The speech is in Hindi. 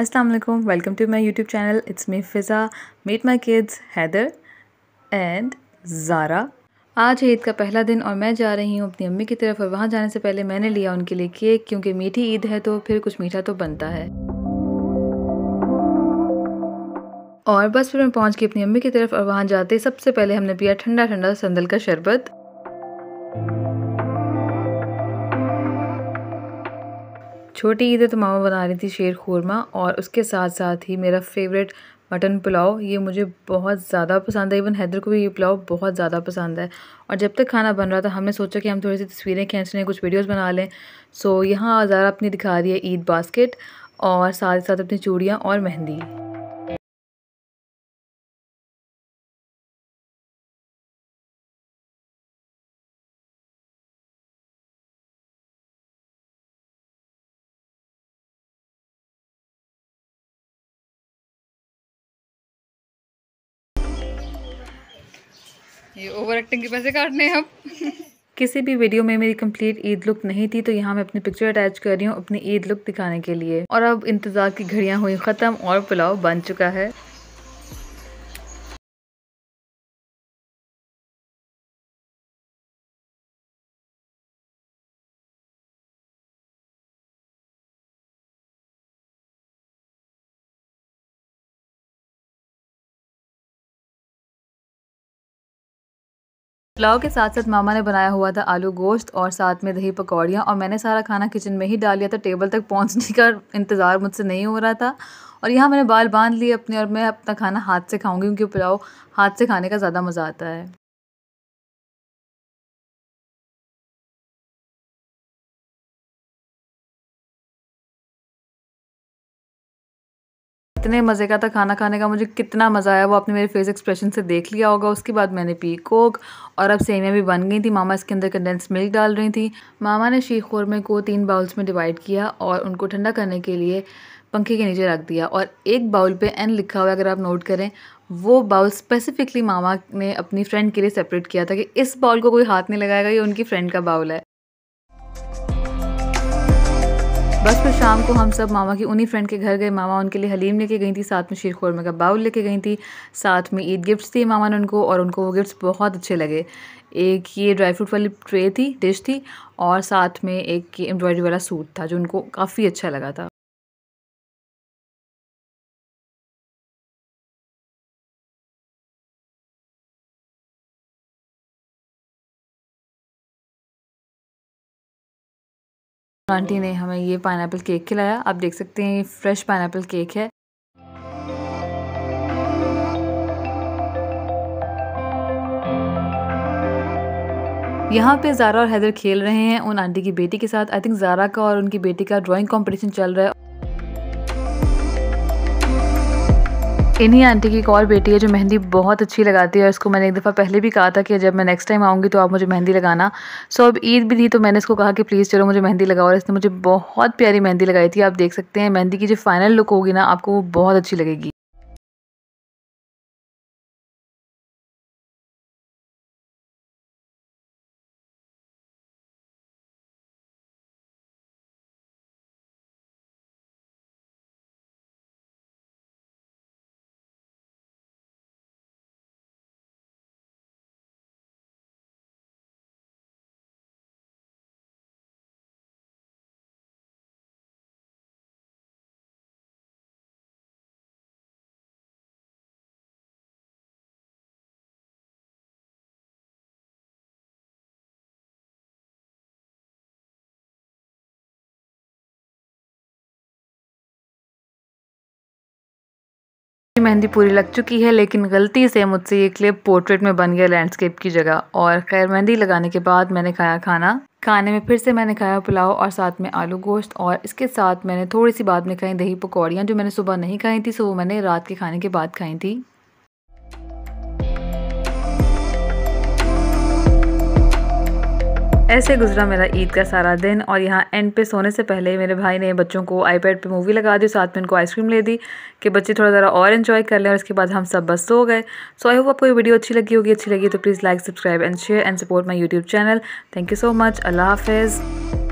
अस्सलाम वालेकुम welcome to my YouTube channel it's me Fiza Meet my kids Haider and Zara आज ईद का पहला दिन और मैं जा रही हूँ अपनी अम्मी की तरफ और वहाँ जाने से पहले मैंने लिया उनके लिए केक क्योंकि मीठी ईद है तो फिर कुछ मीठा तो बनता है और बस फिर मैं पहुँच गई अपनी अम्मी की तरफ और वहाँ जाते सबसे पहले हमने पिया ठंडा ठंडा संदल का शरबत छोटी ईद है तो मामा बना रही थी शेर खोरमा और उसके साथ साथ ही मेरा फेवरेट मटन पुलाव ये मुझे बहुत ज़्यादा पसंद है इवन हैदर को भी ये पुलाव बहुत ज़्यादा पसंद है और जब तक खाना बन रहा था हमने सोचा कि हम थोड़ी सी तस्वीरें खींच लें कुछ वीडियोस बना लें सो यहाँ ज़ारा अपनी दिखा रही है ईद बास्केट और साथ ही साथ अपनी चूड़ियाँ और मेहंदी ये ओवर एक्टिंग के पैसे काटने हैं अब किसी भी वीडियो में मेरी कंप्लीट ईद लुक नहीं थी तो यहाँ मैं अपनी पिक्चर अटैच कर रही हूँ अपनी ईद लुक दिखाने के लिए और अब इंतज़ार की घड़ियाँ हुई ख़त्म और पुलाव बन चुका है पुलाव के साथ साथ मामा ने बनाया हुआ था आलू गोश्त और साथ में दही पकौड़ियाँ और मैंने सारा खाना किचन में ही डाल लिया था टेबल तक पहुँचने का इंतज़ार मुझसे नहीं हो रहा था और यहाँ मैंने बाल बांध लिए अपने और मैं अपना खाना हाथ से खाऊंगी क्योंकि पुलाव हाथ से खाने का ज़्यादा मज़ा आता है कितने मज़े का था खाना खाने का मुझे कितना मज़ा आया वो आपने मेरे फेस एक्सप्रेशन से देख लिया होगा उसके बाद मैंने पी कोक और अब सेवियाँ भी बन गई थी मामा इसके अंदर कंडेंस मिल्क डाल रही थी मामा ने शीख खोरमे को तीन बाउल्स में डिवाइड किया और उनको ठंडा करने के लिए पंखे के नीचे रख दिया और एक बाउल पे एन लिखा हुआ है अगर आप नोट करें वो बाउल स्पेसिफिकली मामा ने अपनी फ्रेंड के लिए सेपरेट किया था कि इस बाउल को कोई हाथ नहीं लगाएगा ये उनकी फ्रेंड का बाउल है बस फिर शाम को हम सब मामा की उन्हीं फ्रेंड के घर गए मामा उनके लिए हलीम लेके गई थी साथ में शीर खोरमे का बाउल लेके गई थी साथ में ईद गिफ्ट्स थी मामा ने उनको और उनको वो गिफ्ट्स बहुत अच्छे लगे एक ये ड्राई फ्रूट वाली ट्रे थी डिश थी और साथ में एक एम्ब्रॉयडरी वाला सूट था जो उनको काफ़ी अच्छा लगा था आंटी ने हमें ये पाइन केक खिलाया आप देख सकते हैं ये फ्रेश पाइन केक है यहाँ पे जारा और हैदर खेल रहे हैं उन आंटी की बेटी के साथ आई थिंक जारा का और उनकी बेटी का ड्राइंग कंपटीशन चल रहा है इन्हीं आंटी की एक और बेटी है जो मेहंदी बहुत अच्छी लगाती है और इसको मैंने एक दफ़ा पहले भी कहा था कि जब मैं नेक्स्ट टाइम आऊँगी तो आप मुझे मेहंदी लगाना सो अब ईद भी थी तो मैंने इसको कहा कि प्लीज़ चलो मुझे मेहंदी लगाओ और इसने मुझे बहुत प्यारी मेहंदी लगाई थी आप देख सकते हैं मेहंदी की जो फाइनल लुक होगी ना आपको वो बहुत अच्छी लगेगी मेहंदी पूरी लग चुकी है लेकिन गलती से मुझसे ये क्लिप पोर्ट्रेट में बन गया लैंडस्केप की जगह और खैर मेहंदी लगाने के बाद मैंने खाया खाना खाने में फिर से मैंने खाया पुलाव और साथ में आलू गोश्त और इसके साथ मैंने थोड़ी सी बाद में खाई दही पकौड़ियाँ जो मैंने सुबह नहीं खाई थी सो वो मैंने रात के खाने के बाद खाई थी ऐसे गुजरा मेरा ईद का सारा दिन और यहाँ एंड पे सोने से पहले मेरे भाई ने बच्चों को आईपैड पे मूवी लगा दी साथ में उनको आइसक्रीम ले दी कि बच्चे थोड़ा ज़रा और एंजॉय कर लें और इसके बाद हम सब बस सो गए सो आई होप आपको ये वीडियो अच्छी लगी होगी अच्छी लगी तो please like subscribe and share and support my YouTube channel thank you so much अल्लाह हाफिज़